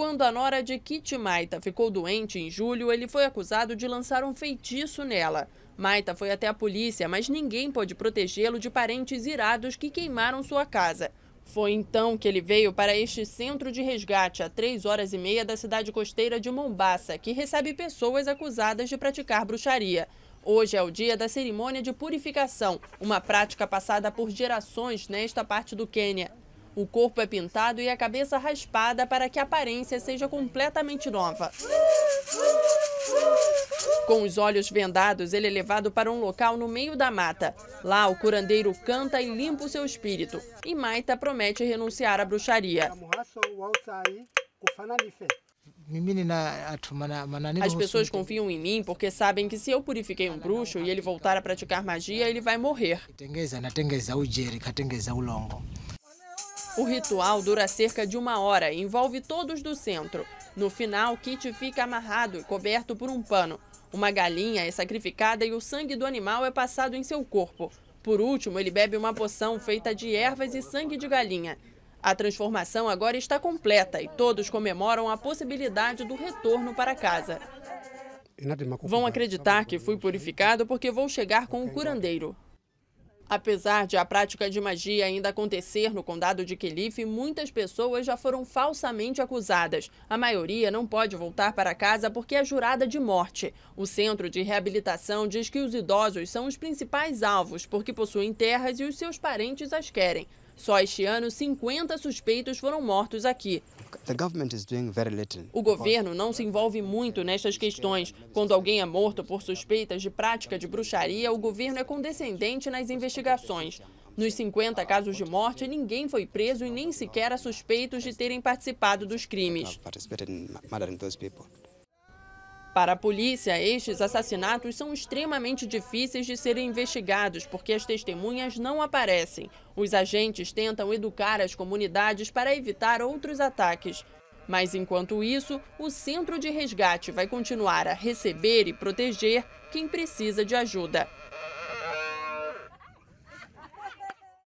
Quando a nora de Kit Maita ficou doente em julho, ele foi acusado de lançar um feitiço nela. Maita foi até a polícia, mas ninguém pôde protegê-lo de parentes irados que queimaram sua casa. Foi então que ele veio para este centro de resgate, a três horas e meia da cidade costeira de Mombasa, que recebe pessoas acusadas de praticar bruxaria. Hoje é o dia da cerimônia de purificação, uma prática passada por gerações nesta parte do Quênia. O corpo é pintado e a cabeça raspada para que a aparência seja completamente nova. Com os olhos vendados, ele é levado para um local no meio da mata. Lá, o curandeiro canta e limpa o seu espírito. E Maita promete renunciar à bruxaria. As pessoas confiam em mim porque sabem que se eu purifiquei um bruxo e ele voltar a praticar magia, ele vai morrer. O ritual dura cerca de uma hora e envolve todos do centro. No final, Kit fica amarrado e coberto por um pano. Uma galinha é sacrificada e o sangue do animal é passado em seu corpo. Por último, ele bebe uma poção feita de ervas e sangue de galinha. A transformação agora está completa e todos comemoram a possibilidade do retorno para casa. Vão acreditar que fui purificado porque vou chegar com o curandeiro. Apesar de a prática de magia ainda acontecer no condado de Quelife, muitas pessoas já foram falsamente acusadas. A maioria não pode voltar para casa porque é jurada de morte. O Centro de Reabilitação diz que os idosos são os principais alvos porque possuem terras e os seus parentes as querem. Só este ano, 50 suspeitos foram mortos aqui. O governo não se envolve muito nestas questões. Quando alguém é morto por suspeitas de prática de bruxaria, o governo é condescendente nas investigações. Nos 50 casos de morte, ninguém foi preso e nem sequer há suspeitos de terem participado dos crimes. Para a polícia, estes assassinatos são extremamente difíceis de serem investigados porque as testemunhas não aparecem. Os agentes tentam educar as comunidades para evitar outros ataques. Mas enquanto isso, o Centro de Resgate vai continuar a receber e proteger quem precisa de ajuda.